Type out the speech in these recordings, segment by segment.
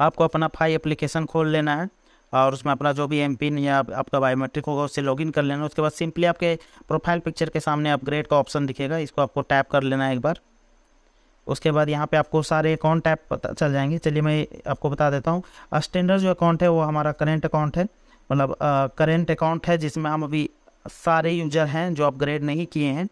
आपको अपना phi application खोल लेना है और उसमें अपना जो भी एम पिन या आपका बायोमेट्रिक होगा उससे लॉगिन कर लेना उसके बाद सिंपली आपके प्रोफाइल पिक्चर के सामने अपग्रेड का ऑप्शन दिखेगा इसको आपको टैप कर लेना है एक बार उसके बाद यहाँ पे आपको सारे अकाउंट टैप पता चल जाएंगे चलिए मैं आपको बता देता हूँ स्टैंडर्ड जो अकाउंट है वो हमारा करेंट अकाउंट है मतलब करेंट अकाउंट है जिसमें हम अभी सारे यूजर हैं जो अपग्रेड नहीं किए हैं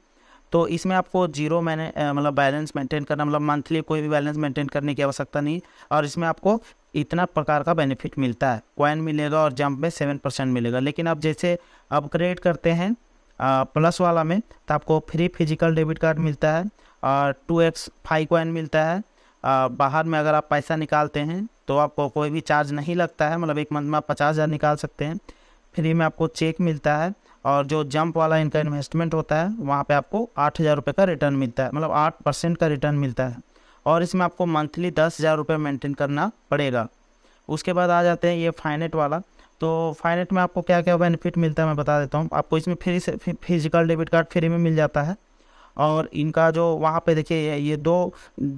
तो इसमें आपको जीरो मैंने मतलब बैलेंस मेंटेन करना मतलब मंथली कोई भी बैलेंस मेंटेन करने की आवश्यकता नहीं और इसमें आपको इतना प्रकार का बेनिफिट मिलता है कॉइन मिलेगा और जंप में सेवन परसेंट मिलेगा लेकिन आप जैसे अपग्रेड करते हैं प्लस वाला में तो आपको फ्री फिजिकल डेबिट कार्ड मिलता है और टू एक्स फाइव कॉइन मिलता है आ, बाहर में अगर आप पैसा निकालते हैं तो आपको कोई भी चार्ज नहीं लगता है मतलब एक मंथ में आप पचास हज़ार निकाल सकते हैं फ्री में आपको चेक मिलता है और जो जंप वाला इनका इन्वेस्टमेंट होता है वहाँ पे आपको आठ हज़ार रुपये का रिटर्न मिलता है मतलब आठ परसेंट का रिटर्न मिलता है और इसमें आपको मंथली दस हज़ार रुपये मेनटेन करना पड़ेगा उसके बाद आ जाते हैं ये फाइनेट वाला तो फाइनेट में आपको क्या क्या बेनिफिट मिलता है मैं बता देता हूँ आपको इसमें फ्री से फिजिकल डेबिट कार्ड फ्री में मिल जाता है और इनका जो वहाँ पे देखिए ये दो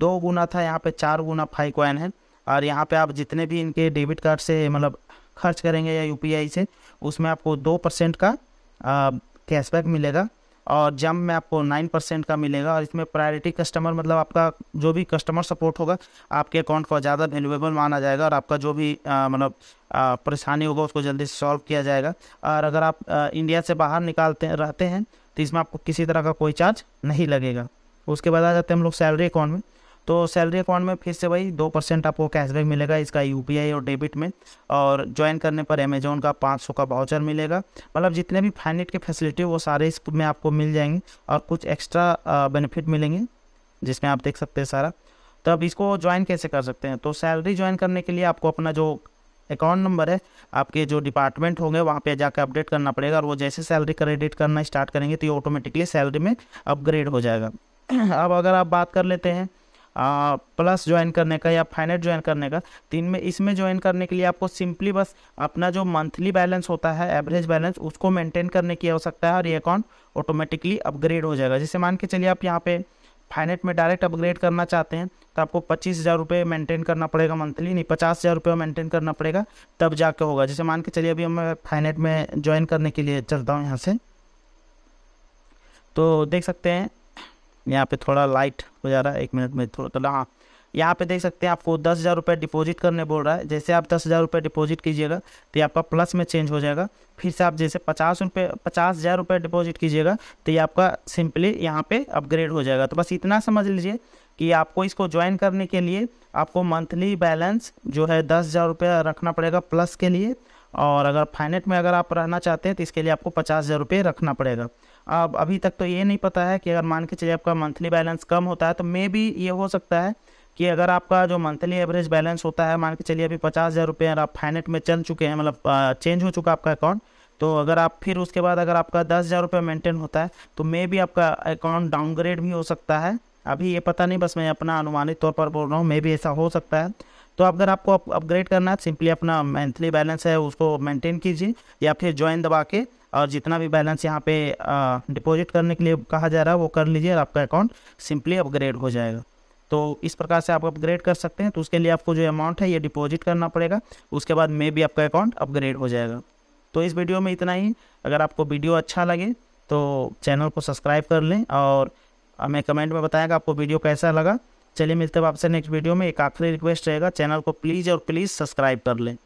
दो गुना था यहाँ पे चार गुना फाइव क्वाइन है और यहाँ पे आप जितने भी इनके डेबिट कार्ड से मतलब खर्च करेंगे या यूपीआई से उसमें आपको दो परसेंट का कैशबैक मिलेगा और जम में आपको नाइन परसेंट का मिलेगा और इसमें प्रायोरिटी कस्टमर मतलब आपका जो भी कस्टमर सपोर्ट होगा आपके अकाउंट को ज़्यादा वैल्यूएबल माना जाएगा और आपका जो भी मतलब परेशानी होगा उसको जल्दी सॉल्व किया जाएगा और अगर आप आ, इंडिया से बाहर निकालते रहते हैं तो इसमें आपको किसी तरह का कोई चार्ज नहीं लगेगा उसके बाद आ जाते हैं हम लोग सैलरी अकाउंट में तो सैलरी अकाउंट में फिर से वही दो परसेंट आपको कैशबैक मिलेगा इसका यू और डेबिट में और ज्वाइन करने पर अमेजोन का पाँच सौ का वाउचर मिलेगा मतलब जितने भी फाइनेट के फैसिलिटी वो सारे इस में आपको मिल जाएंगे और कुछ एक्स्ट्रा बेनिफिट मिलेंगे जिसमें आप देख सकते हैं सारा तो अब इसको ज्वाइन कैसे कर सकते हैं तो सैलरी ज्वाइन करने के लिए आपको अपना जो अकाउंट नंबर है आपके जो डिपार्टमेंट होंगे वहाँ पे जाकर अपडेट करना पड़ेगा और वो जैसे सैलरी क्रेडिट करना स्टार्ट करेंगे तो ये ऑटोमेटिकली सैलरी में अपग्रेड हो जाएगा अब अगर आप बात कर लेते हैं प्लस ज्वाइन करने का या फाइनेट ज्वाइन करने का तीन में इसमें ज्वाइन करने के लिए आपको सिंपली बस अपना जो मंथली बैलेंस होता है एवरेज बैलेंस उसको मेंटेन करने की आवश्यकता है और ये अकाउंट ऑटोमेटिकली अपग्रेड हो जाएगा जैसे मान के चलिए आप यहाँ पे फाइनेट में डायरेक्ट अपग्रेड करना चाहते हैं तो आपको पच्चीस हज़ार रुपये मेंटेन करना पड़ेगा मंथली नहीं पचास हज़ार रुपये मेंटेन करना पड़ेगा तब जाके होगा जैसे मान के चलिए अभी मैं फाइनेट में ज्वाइन करने के लिए चलता हूँ यहाँ से तो देख सकते हैं यहाँ पे थोड़ा लाइट हो जा रहा है एक मिनट में थोड़ा थोड़ा तो हाँ यहाँ पे देख सकते हैं आपको दस हज़ार रुपये डिपॉजिट करने बोल रहा है जैसे आप दस हज़ार रुपये डिपॉजिट कीजिएगा तो ये आपका प्लस में चेंज हो जाएगा फिर से आप जैसे पचास रुपये पचास हज़ार रुपये डिपॉजिट कीजिएगा तो ये आपका सिंपली यहाँ पे अपग्रेड हो जाएगा तो बस इतना समझ लीजिए कि आपको इसको ज्वाइन करने के लिए आपको मंथली बैलेंस जो है दस हज़ार रखना पड़ेगा प्लस के लिए और अगर फाइनेट में अगर आप रहना चाहते हैं तो इसके लिए आपको पचास हज़ार रुपये रखना पड़ेगा अब अभी तक तो ये नहीं पता है कि अगर मान के चलिए आपका मंथली बैलेंस कम होता है तो मे भी ये हो सकता है कि अगर आपका जो मंथली एवरेज बैलेंस होता है मान के चलिए अभी पचास हज़ार रुपये आप फाइनेट में चल चुके हैं मतलब चेंज हो चुका आपका अकाउंट तो अगर आप फिर उसके बाद अगर आपका दस हज़ार रुपये मेंटेन होता है तो मे भी आपका अकाउंट डाउनग्रेड भी हो सकता है अभी ये पता नहीं बस मैं अपना अनुमानित तौर पर बोल रहा हूँ मे भी ऐसा हो सकता है तो अगर आपको अपग्रेड करना है सिंपली अपना मंथली बैलेंस है उसको मेंटेन कीजिए या फिर ज्वाइन दबा के और जितना भी बैलेंस यहाँ पे डिपॉजिट करने के लिए कहा जा रहा है वो कर लीजिए और आपका अकाउंट सिंपली अपग्रेड हो जाएगा तो इस प्रकार से आप अपग्रेड कर सकते हैं तो उसके लिए आपको जो अमाउंट है ये डिपॉजिट करना पड़ेगा उसके बाद मे भी आपका अकाउंट अपग्रेड हो जाएगा तो इस वीडियो में इतना ही अगर आपको वीडियो अच्छा लगे तो चैनल को सब्सक्राइब कर लें और हमें कमेंट में बताएगा आपको वीडियो कैसा लगा चलिए मिलते हैं आपसे नेक्स्ट वीडियो में एक आखिरी रिक्वेस्ट रहेगा चैनल को प्लीज़ और प्लीज़ सब्सक्राइब कर लें